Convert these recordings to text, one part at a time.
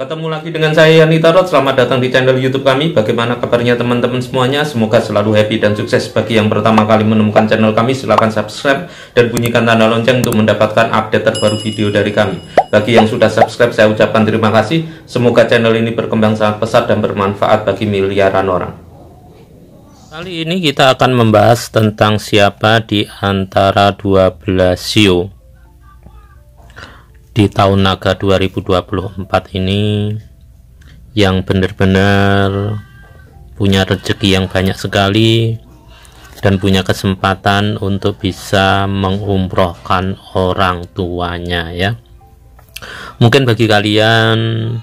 Ketemu lagi dengan saya Yani Tarot, selamat datang di channel YouTube kami. Bagaimana kabarnya teman-teman semuanya? Semoga selalu happy dan sukses. Bagi yang pertama kali menemukan channel kami, silahkan subscribe dan bunyikan tanda lonceng untuk mendapatkan update terbaru video dari kami. Bagi yang sudah subscribe, saya ucapkan terima kasih. Semoga channel ini berkembang sangat pesat dan bermanfaat bagi miliaran orang. Kali ini kita akan membahas tentang siapa di antara 12 siu di tahun naga 2024 ini yang benar-benar punya rezeki yang banyak sekali dan punya kesempatan untuk bisa mengumrohkan orang tuanya ya mungkin bagi kalian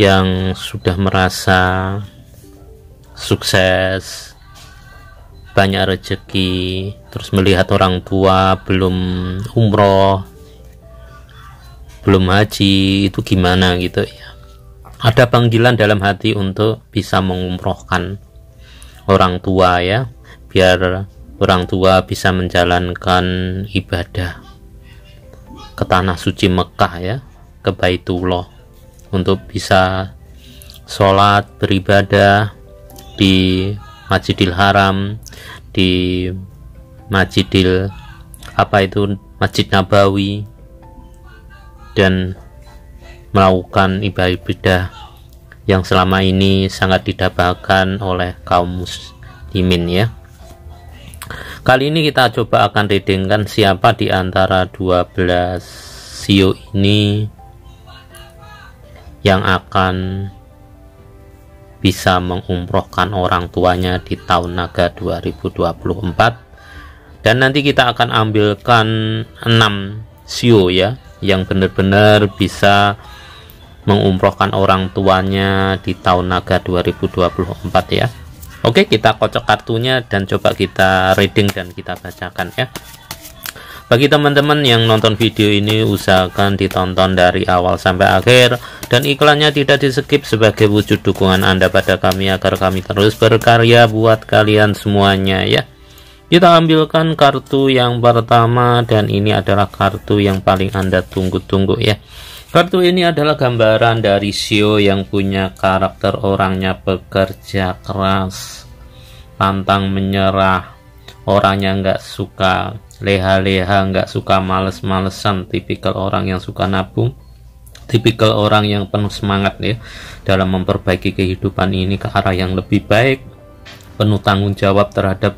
yang sudah merasa sukses banyak rezeki terus melihat orang tua belum umroh belum haji itu gimana gitu ya ada panggilan dalam hati untuk bisa mengumrohkan orang tua ya biar orang tua bisa menjalankan ibadah ke tanah suci Mekah ya ke Baitullah untuk bisa sholat beribadah di Masjidil Haram di Masjidil apa itu Masjid Nabawi dan melakukan ibadah ibadah yang selama ini sangat didapatkan oleh kaum muslimin ya kali ini kita coba akan readingkan siapa di antara 12 siu ini yang akan bisa mengumrohkan orang tuanya di tahun naga 2024 dan nanti kita akan ambilkan 6 siu ya yang benar-benar bisa mengumrohkan orang tuanya di tahun naga 2024 ya Oke kita kocok kartunya dan coba kita reading dan kita bacakan ya bagi teman-teman yang nonton video ini usahakan ditonton dari awal sampai akhir dan iklannya tidak di skip sebagai wujud dukungan anda pada kami agar kami terus berkarya buat kalian semuanya ya kita ambilkan kartu yang pertama dan ini adalah kartu yang paling Anda tunggu-tunggu ya. Kartu ini adalah gambaran dari Sio yang punya karakter orangnya pekerja keras, pantang menyerah, orangnya nggak suka leha-leha, nggak suka males-malesan, tipikal orang yang suka nabung tipikal orang yang penuh semangat ya dalam memperbaiki kehidupan ini ke arah yang lebih baik penuh tanggung jawab terhadap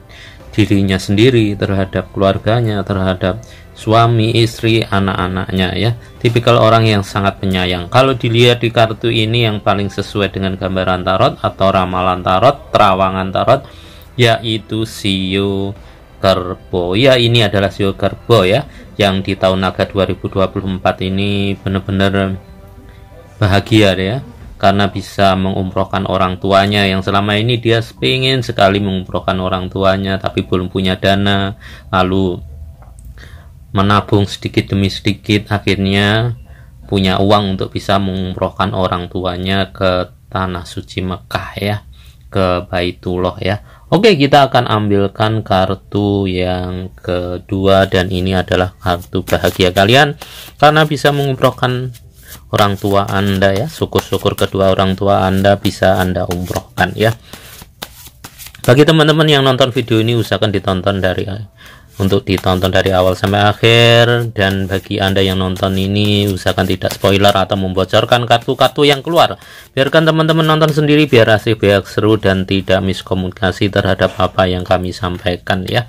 dirinya sendiri, terhadap keluarganya, terhadap suami, istri, anak-anaknya ya. Tipikal orang yang sangat penyayang. Kalau dilihat di kartu ini yang paling sesuai dengan gambaran tarot atau ramalan tarot, terawangan tarot yaitu Sio Kerbo. Ya, ini adalah Sio Kerbo ya yang di tahun naga 2024 ini benar-benar bahagia ya karena bisa mengumrohkan orang tuanya yang selama ini dia pengen sekali mengumrohkan orang tuanya tapi belum punya dana lalu menabung sedikit demi sedikit akhirnya punya uang untuk bisa mengumrohkan orang tuanya ke tanah suci Mekah ya ke Baitullah ya Oke kita akan ambilkan kartu yang kedua dan ini adalah kartu bahagia kalian karena bisa mengumrohkan orang tua Anda ya. Syukur-syukur kedua orang tua Anda bisa Anda umrohkan ya. Bagi teman-teman yang nonton video ini usahakan ditonton dari untuk ditonton dari awal sampai akhir dan bagi Anda yang nonton ini usahakan tidak spoiler atau membocorkan kartu-kartu yang keluar. Biarkan teman-teman nonton sendiri biar asik biar seru dan tidak miskomunikasi terhadap apa yang kami sampaikan ya.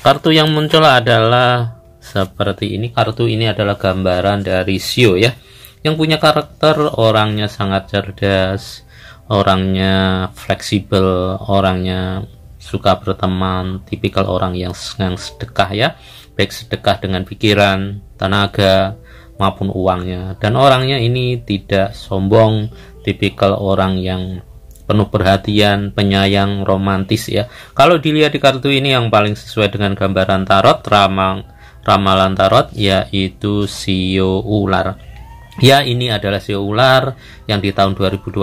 Kartu yang muncul adalah seperti ini. Kartu ini adalah gambaran dari Sio ya yang punya karakter orangnya sangat cerdas orangnya fleksibel orangnya suka berteman tipikal orang yang senang sedekah ya baik sedekah dengan pikiran tenaga maupun uangnya dan orangnya ini tidak sombong tipikal orang yang penuh perhatian, penyayang, romantis ya. Kalau dilihat di kartu ini yang paling sesuai dengan gambaran tarot ramang ramalan tarot yaitu sio ular. Ya ini adalah si ular yang di tahun 2024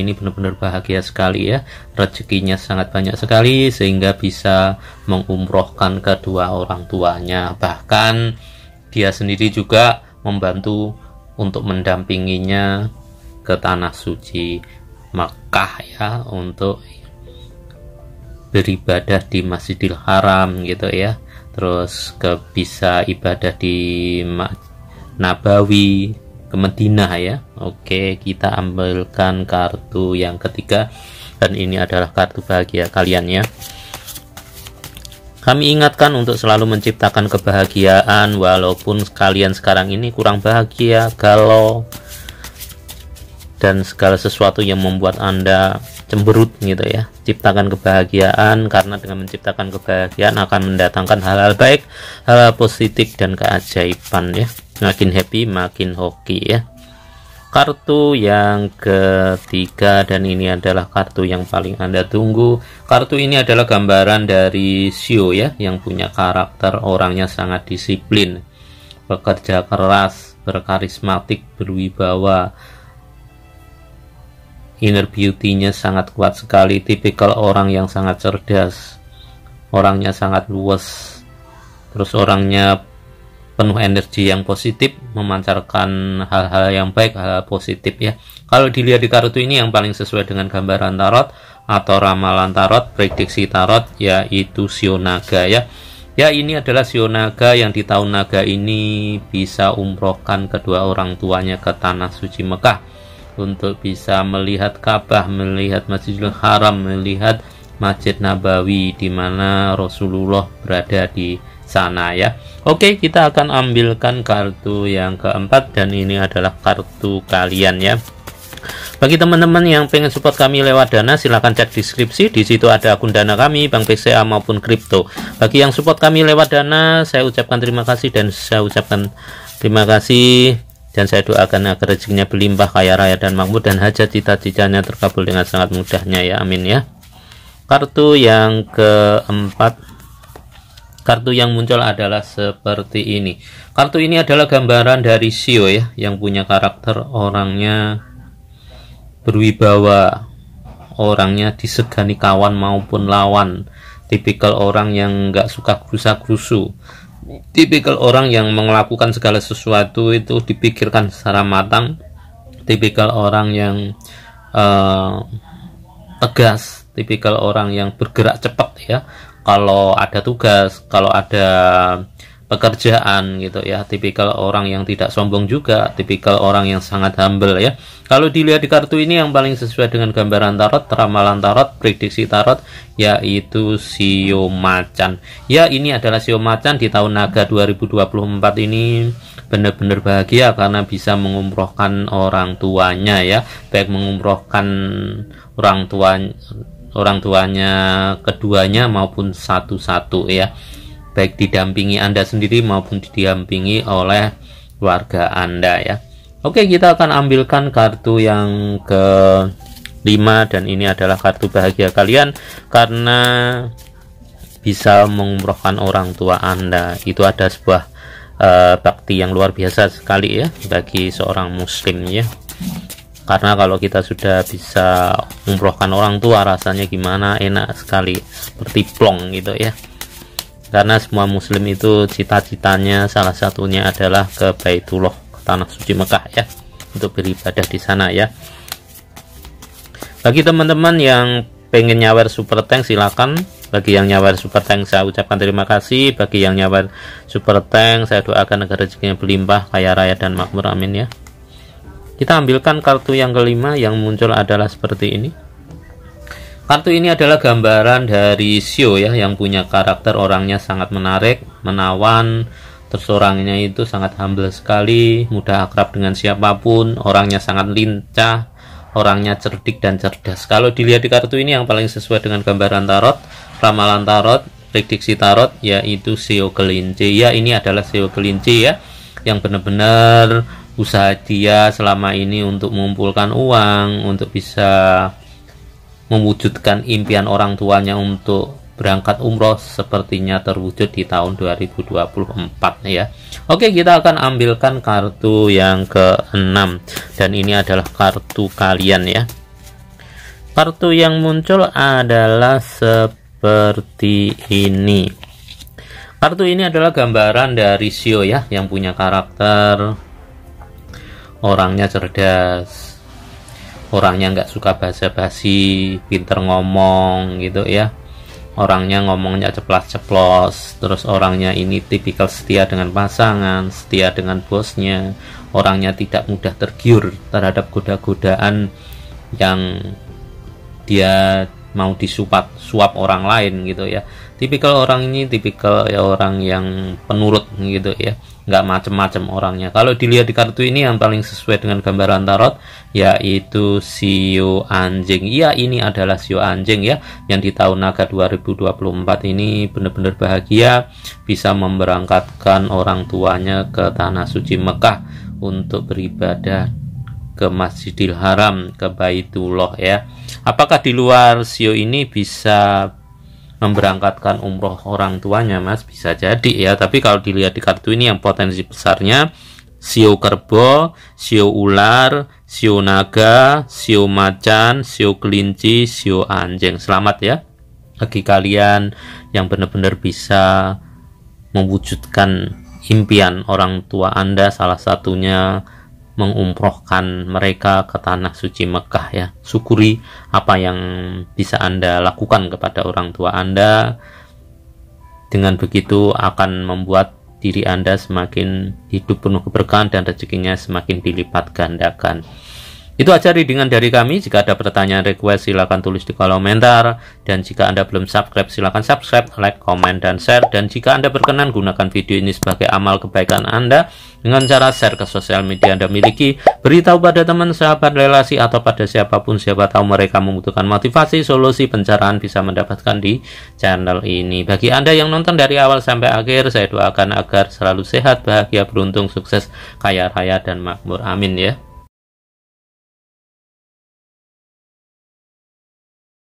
ini benar-benar bahagia sekali ya Rezekinya sangat banyak sekali sehingga bisa mengumrohkan kedua orang tuanya Bahkan dia sendiri juga membantu untuk mendampinginya ke tanah suci Mekah ya untuk beribadah di Masjidil Haram gitu ya terus ke bisa ibadah di Nabawi ke Madinah ya oke kita ambilkan kartu yang ketiga dan ini adalah kartu bahagia kalian ya kami ingatkan untuk selalu menciptakan kebahagiaan walaupun kalian sekarang ini kurang bahagia, galau, dan segala sesuatu yang membuat Anda cemberut gitu ya ciptakan kebahagiaan karena dengan menciptakan kebahagiaan akan mendatangkan hal-hal baik hal-hal positif dan keajaiban ya makin happy makin hoki ya kartu yang ketiga dan ini adalah kartu yang paling anda tunggu kartu ini adalah gambaran dari Sio ya yang punya karakter orangnya sangat disiplin bekerja keras berkarismatik berwibawa Inner beauty-nya sangat kuat sekali, tipikal orang yang sangat cerdas, orangnya sangat luas, terus orangnya penuh energi yang positif, memancarkan hal-hal yang baik, hal-hal positif ya. Kalau dilihat di kartu ini yang paling sesuai dengan gambaran tarot atau ramalan tarot, prediksi tarot yaitu Sio ya. Ya ini adalah Sio yang di tahun naga ini bisa umrohkan kedua orang tuanya ke tanah suci Mekah untuk bisa melihat Ka'bah, melihat Masjidil Haram, melihat Masjid Nabawi di mana Rasulullah berada di sana ya. Oke, kita akan ambilkan kartu yang keempat dan ini adalah kartu kalian ya. Bagi teman-teman yang pengen support kami lewat Dana, silahkan cek deskripsi. Di situ ada akun Dana kami, Bank BCA maupun kripto. Bagi yang support kami lewat Dana, saya ucapkan terima kasih dan saya ucapkan terima kasih dan saya doakan agar rezekinya berlimpah kaya raya dan makmur dan hajat cita-citanya terkabul dengan sangat mudahnya ya amin ya kartu yang keempat kartu yang muncul adalah seperti ini kartu ini adalah gambaran dari Sio ya yang punya karakter orangnya berwibawa orangnya disegani kawan maupun lawan tipikal orang yang nggak suka krusa-krusu tipikal orang yang melakukan segala sesuatu itu dipikirkan secara matang tipikal orang yang uh, tegas tipikal orang yang bergerak cepat ya kalau ada tugas kalau ada pekerjaan gitu ya tipikal orang yang tidak sombong juga tipikal orang yang sangat humble ya kalau dilihat di kartu ini yang paling sesuai dengan gambaran tarot ramalan tarot prediksi tarot yaitu sio macan ya ini adalah sio macan di tahun naga 2024 ini benar-benar bahagia karena bisa mengumrohkan orang tuanya ya baik mengumrohkan orang tuanya orang tuanya keduanya maupun satu-satu ya baik didampingi Anda sendiri maupun didampingi oleh warga Anda ya. Oke, kita akan ambilkan kartu yang ke 5 dan ini adalah kartu bahagia kalian karena bisa mengumrohkan orang tua Anda. Itu ada sebuah uh, bakti yang luar biasa sekali ya bagi seorang muslim ya karena kalau kita sudah bisa umrohkan orang tua rasanya gimana enak sekali seperti plong gitu ya karena semua muslim itu cita-citanya salah satunya adalah ke Baitullah ke tanah suci Mekah ya untuk beribadah di sana ya bagi teman-teman yang pengen nyawer super tank silakan bagi yang nyawer super tank saya ucapkan terima kasih bagi yang nyawer super tank saya doakan agar rezekinya berlimpah kaya raya dan makmur amin ya kita ambilkan kartu yang kelima yang muncul adalah seperti ini Kartu ini adalah gambaran dari Sio ya yang punya karakter orangnya sangat menarik, menawan, terus orangnya itu sangat humble sekali, mudah akrab dengan siapapun, orangnya sangat lincah, orangnya cerdik dan cerdas. Kalau dilihat di kartu ini yang paling sesuai dengan gambaran tarot, ramalan tarot, prediksi tarot yaitu Sio kelinci. Ya ini adalah Sio kelinci ya yang benar-benar usaha dia selama ini untuk mengumpulkan uang, untuk bisa mewujudkan impian orang tuanya untuk berangkat umroh sepertinya terwujud di tahun 2024 ya Oke kita akan ambilkan kartu yang keenam dan ini adalah kartu kalian ya kartu yang muncul adalah seperti ini kartu ini adalah gambaran dari Sio ya yang punya karakter orangnya cerdas orangnya nggak suka basa-basi pinter ngomong gitu ya orangnya ngomongnya ceplas-ceplos terus orangnya ini tipikal setia dengan pasangan setia dengan bosnya orangnya tidak mudah tergiur terhadap goda-godaan yang dia mau disuap suap orang lain gitu ya tipikal orang ini tipikal ya orang yang penurut gitu ya nggak macem-macem orangnya kalau dilihat di kartu ini yang paling sesuai dengan gambaran tarot yaitu sio anjing iya ini adalah sio anjing ya yang di tahun naga 2024 ini benar-benar bahagia bisa memberangkatkan orang tuanya ke tanah suci Mekah untuk beribadah ke Masjidil Haram, ke Baitullah ya. Apakah di luar sio ini bisa memberangkatkan umroh orang tuanya mas bisa jadi ya tapi kalau dilihat di kartu ini yang potensi besarnya sio kerbo sio ular, sio naga, sio macan, sio kelinci, sio anjing. Selamat ya bagi kalian yang benar-benar bisa mewujudkan impian orang tua Anda salah satunya mengumrohkan mereka ke tanah suci Mekah ya. Syukuri apa yang bisa Anda lakukan kepada orang tua Anda. Dengan begitu akan membuat diri Anda semakin hidup penuh keberkahan dan rezekinya semakin dilipat gandakan. Itu aja readingan dari kami. Jika ada pertanyaan request silakan tulis di kolom komentar dan jika Anda belum subscribe silakan subscribe, like, comment, dan share dan jika Anda berkenan gunakan video ini sebagai amal kebaikan Anda dengan cara share ke sosial media Anda miliki, beritahu pada teman, sahabat, relasi atau pada siapapun siapa tahu mereka membutuhkan motivasi, solusi, pencerahan bisa mendapatkan di channel ini. Bagi Anda yang nonton dari awal sampai akhir, saya doakan agar selalu sehat, bahagia, beruntung, sukses, kaya raya dan makmur. Amin ya.